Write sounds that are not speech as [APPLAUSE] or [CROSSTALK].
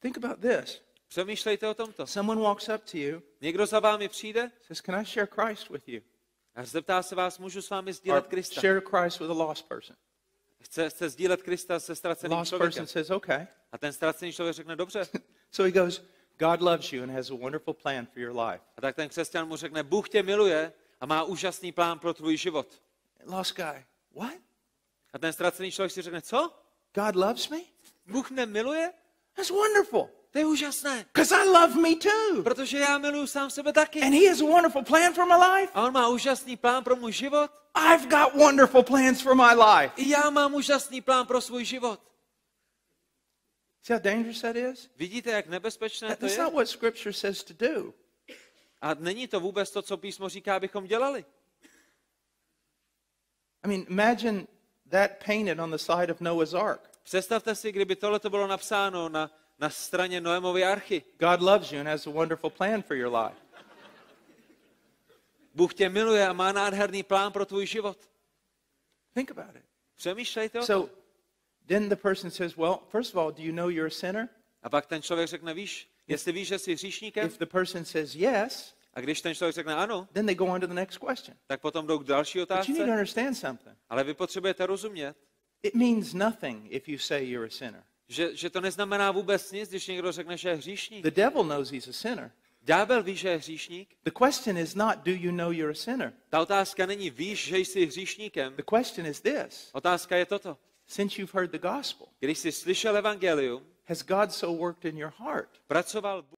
Think about this. Přemýšlejte o tomto. Someone walks up to you. Někdo za vámi přijde. Says, can I share Christ with you? A zeptá se vás, můžu s vámi sdílet Krista. Share Christ with a lost person. Chce, chce sdílet Krista se ztraceným lost člověkem. Person says, okay. A ten ztracený člověk řekne, dobře. [LAUGHS] so he goes, God loves you and has a wonderful plan for your life. A tak ten křesťan mu řekne, Bůh tě miluje a má úžasný plán pro tvůj život. Lost guy, what? A ten ztracený člověk si řekne, co? God loves me? Bůh mě miluje? That's wonderful. To je úžasné. Because I love me too. Protože já miluju sám sebe taky. And he has a wonderful plan for my life. A on má úžasný plán pro můj život. I've got wonderful plans for my life. I já mám úžasný plán pro svůj život. See how dangerous that is? Vidíte, jak nebezpečné That, to that's je? not what scripture says to do. A není to vůbec to, co písmo říká, abychom dělali. I mean, imagine that painted on the side of Noah's ark. Představte si, kdyby tohle to bylo napsáno na, na straně Noemovy archy. God loves you and has a wonderful plan for your life. Bůh tě miluje a má nádherný plán pro tvůj život. Think about it. Přemýšlejte o So then the person says, well, first of all, do you know you're a sinner? A pak ten člověk řekne, víš, jestli víš, že jsi hříšníkem? If the person says yes, a když ten člověk řekne ano, then they go on to the next question. tak potom jdou k další But you need to understand something. Ale vy potřebujete rozumět, It means nothing if you say you're a sinner. Že, že to neznamená vůbec nic, když někdo řekne, že je hříšník. The devil knows he's a sinner. Ďábel ví, že je hříšník. The question is not do you know you're a sinner. Ta otázka není víš, že jsi hříšníkem. The question is this. Otázka je toto. Since you've heard the gospel. Když jsi slyšel evangelium. Has God so worked in your heart? Pracoval